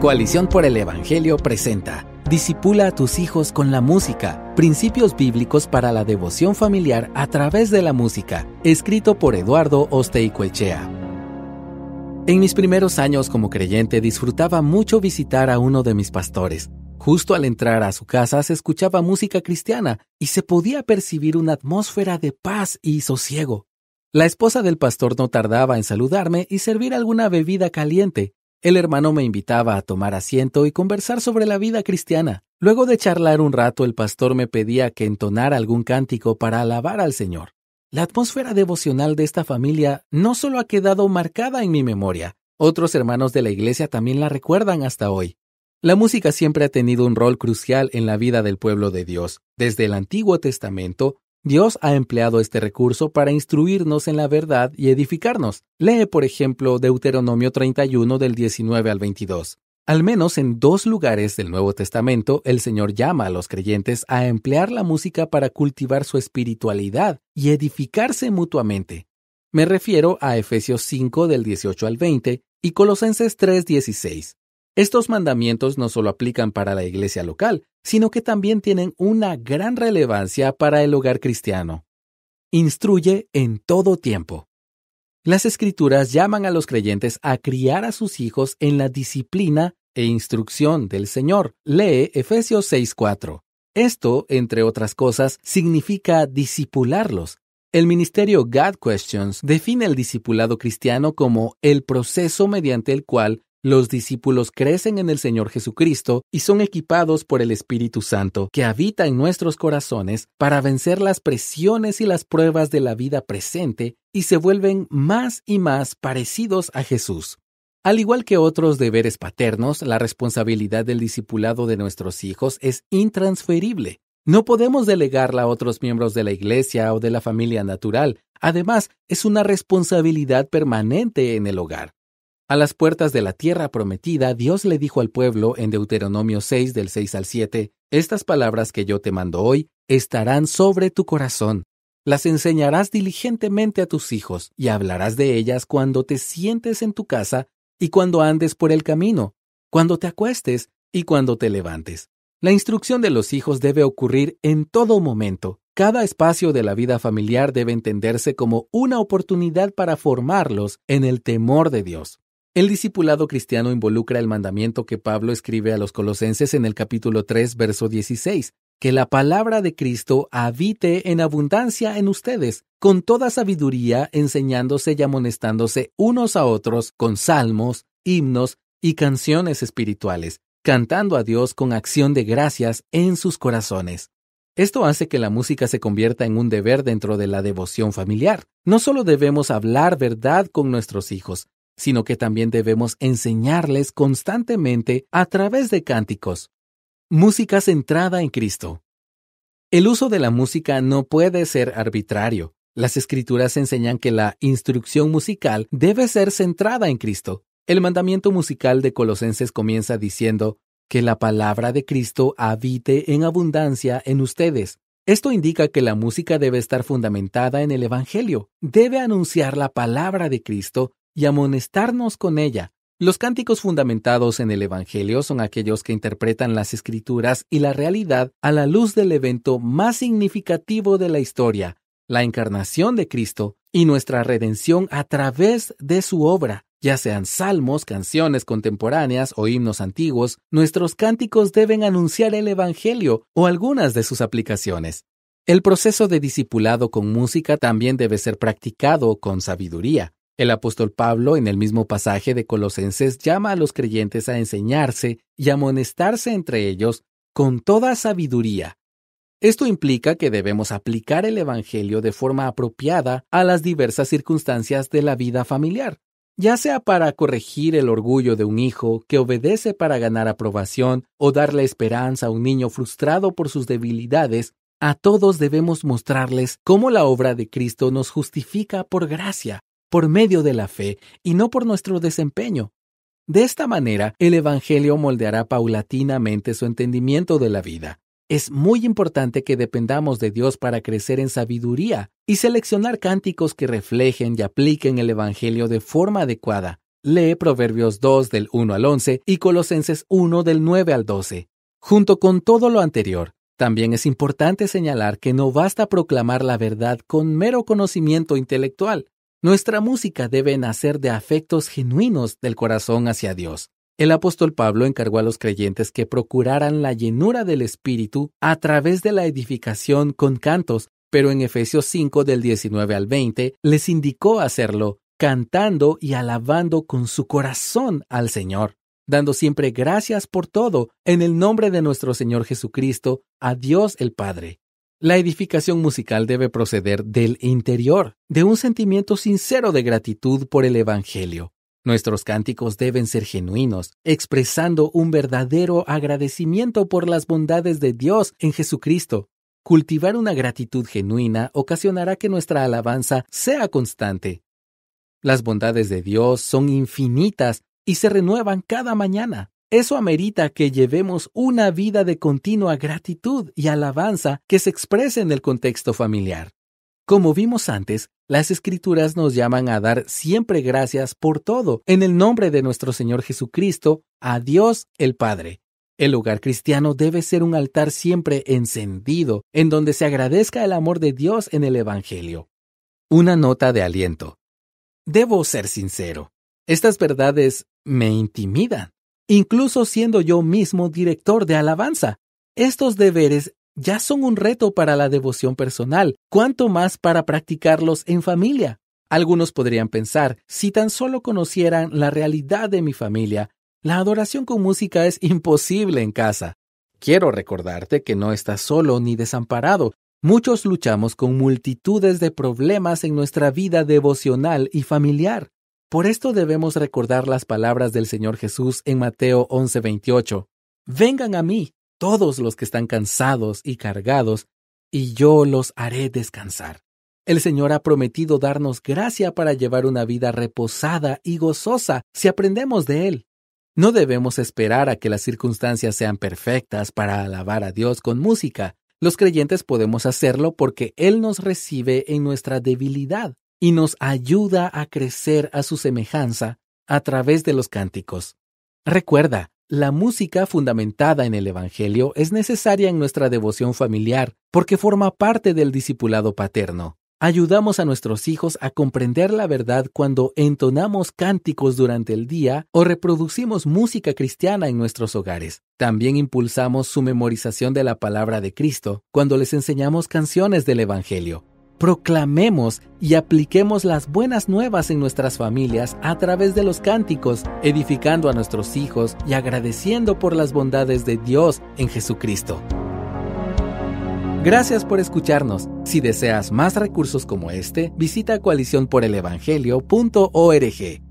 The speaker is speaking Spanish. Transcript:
Coalición por el Evangelio presenta Disipula a tus hijos con la música, principios bíblicos para la devoción familiar a través de la música, escrito por Eduardo Osteicoechea. En mis primeros años como creyente disfrutaba mucho visitar a uno de mis pastores. Justo al entrar a su casa se escuchaba música cristiana y se podía percibir una atmósfera de paz y sosiego. La esposa del pastor no tardaba en saludarme y servir alguna bebida caliente, el hermano me invitaba a tomar asiento y conversar sobre la vida cristiana. Luego de charlar un rato, el pastor me pedía que entonara algún cántico para alabar al Señor. La atmósfera devocional de esta familia no solo ha quedado marcada en mi memoria, otros hermanos de la iglesia también la recuerdan hasta hoy. La música siempre ha tenido un rol crucial en la vida del pueblo de Dios, desde el Antiguo Testamento Dios ha empleado este recurso para instruirnos en la verdad y edificarnos. Lee, por ejemplo, Deuteronomio 31 del 19 al 22. Al menos en dos lugares del Nuevo Testamento, el Señor llama a los creyentes a emplear la música para cultivar su espiritualidad y edificarse mutuamente. Me refiero a Efesios 5 del 18 al 20 y Colosenses 3, 16. Estos mandamientos no solo aplican para la iglesia local, sino que también tienen una gran relevancia para el hogar cristiano. Instruye en todo tiempo. Las escrituras llaman a los creyentes a criar a sus hijos en la disciplina e instrucción del Señor. Lee Efesios 6:4. Esto, entre otras cosas, significa disipularlos. El ministerio God Questions define el discipulado cristiano como el proceso mediante el cual los discípulos crecen en el Señor Jesucristo y son equipados por el Espíritu Santo, que habita en nuestros corazones, para vencer las presiones y las pruebas de la vida presente y se vuelven más y más parecidos a Jesús. Al igual que otros deberes paternos, la responsabilidad del discipulado de nuestros hijos es intransferible. No podemos delegarla a otros miembros de la Iglesia o de la familia natural. Además, es una responsabilidad permanente en el hogar. A las puertas de la tierra prometida, Dios le dijo al pueblo en Deuteronomio 6 del 6 al 7, Estas palabras que yo te mando hoy estarán sobre tu corazón. Las enseñarás diligentemente a tus hijos y hablarás de ellas cuando te sientes en tu casa y cuando andes por el camino, cuando te acuestes y cuando te levantes. La instrucción de los hijos debe ocurrir en todo momento. Cada espacio de la vida familiar debe entenderse como una oportunidad para formarlos en el temor de Dios. El discipulado cristiano involucra el mandamiento que Pablo escribe a los colosenses en el capítulo 3, verso 16, que la palabra de Cristo habite en abundancia en ustedes, con toda sabiduría, enseñándose y amonestándose unos a otros con salmos, himnos y canciones espirituales, cantando a Dios con acción de gracias en sus corazones. Esto hace que la música se convierta en un deber dentro de la devoción familiar. No solo debemos hablar verdad con nuestros hijos, sino que también debemos enseñarles constantemente a través de cánticos. Música centrada en Cristo. El uso de la música no puede ser arbitrario. Las escrituras enseñan que la instrucción musical debe ser centrada en Cristo. El mandamiento musical de Colosenses comienza diciendo, que la palabra de Cristo habite en abundancia en ustedes. Esto indica que la música debe estar fundamentada en el Evangelio, debe anunciar la palabra de Cristo y amonestarnos con ella. Los cánticos fundamentados en el Evangelio son aquellos que interpretan las escrituras y la realidad a la luz del evento más significativo de la historia, la encarnación de Cristo y nuestra redención a través de su obra. Ya sean salmos, canciones contemporáneas o himnos antiguos, nuestros cánticos deben anunciar el Evangelio o algunas de sus aplicaciones. El proceso de discipulado con música también debe ser practicado con sabiduría. El apóstol Pablo, en el mismo pasaje de Colosenses, llama a los creyentes a enseñarse y amonestarse entre ellos con toda sabiduría. Esto implica que debemos aplicar el Evangelio de forma apropiada a las diversas circunstancias de la vida familiar, ya sea para corregir el orgullo de un hijo que obedece para ganar aprobación o darle esperanza a un niño frustrado por sus debilidades, a todos debemos mostrarles cómo la obra de Cristo nos justifica por gracia por medio de la fe y no por nuestro desempeño. De esta manera, el Evangelio moldeará paulatinamente su entendimiento de la vida. Es muy importante que dependamos de Dios para crecer en sabiduría y seleccionar cánticos que reflejen y apliquen el Evangelio de forma adecuada. Lee Proverbios 2 del 1 al 11 y Colosenses 1 del 9 al 12. Junto con todo lo anterior, también es importante señalar que no basta proclamar la verdad con mero conocimiento intelectual. Nuestra música debe nacer de afectos genuinos del corazón hacia Dios. El apóstol Pablo encargó a los creyentes que procuraran la llenura del Espíritu a través de la edificación con cantos, pero en Efesios 5 del 19 al 20 les indicó hacerlo, cantando y alabando con su corazón al Señor, dando siempre gracias por todo, en el nombre de nuestro Señor Jesucristo, a Dios el Padre, la edificación musical debe proceder del interior, de un sentimiento sincero de gratitud por el Evangelio. Nuestros cánticos deben ser genuinos, expresando un verdadero agradecimiento por las bondades de Dios en Jesucristo. Cultivar una gratitud genuina ocasionará que nuestra alabanza sea constante. Las bondades de Dios son infinitas y se renuevan cada mañana. Eso amerita que llevemos una vida de continua gratitud y alabanza que se exprese en el contexto familiar. Como vimos antes, las escrituras nos llaman a dar siempre gracias por todo en el nombre de nuestro Señor Jesucristo, a Dios el Padre. El hogar cristiano debe ser un altar siempre encendido, en donde se agradezca el amor de Dios en el Evangelio. Una nota de aliento. Debo ser sincero. Estas verdades me intimidan incluso siendo yo mismo director de alabanza. Estos deberes ya son un reto para la devoción personal, cuanto más para practicarlos en familia. Algunos podrían pensar, si tan solo conocieran la realidad de mi familia, la adoración con música es imposible en casa. Quiero recordarte que no estás solo ni desamparado. Muchos luchamos con multitudes de problemas en nuestra vida devocional y familiar. Por esto debemos recordar las palabras del Señor Jesús en Mateo 11:28. Vengan a mí todos los que están cansados y cargados, y yo los haré descansar. El Señor ha prometido darnos gracia para llevar una vida reposada y gozosa si aprendemos de Él. No debemos esperar a que las circunstancias sean perfectas para alabar a Dios con música. Los creyentes podemos hacerlo porque Él nos recibe en nuestra debilidad y nos ayuda a crecer a su semejanza a través de los cánticos. Recuerda, la música fundamentada en el Evangelio es necesaria en nuestra devoción familiar porque forma parte del discipulado paterno. Ayudamos a nuestros hijos a comprender la verdad cuando entonamos cánticos durante el día o reproducimos música cristiana en nuestros hogares. También impulsamos su memorización de la palabra de Cristo cuando les enseñamos canciones del Evangelio proclamemos y apliquemos las buenas nuevas en nuestras familias a través de los cánticos, edificando a nuestros hijos y agradeciendo por las bondades de Dios en Jesucristo. Gracias por escucharnos. Si deseas más recursos como este, visita coaliciónporelevangelio.org.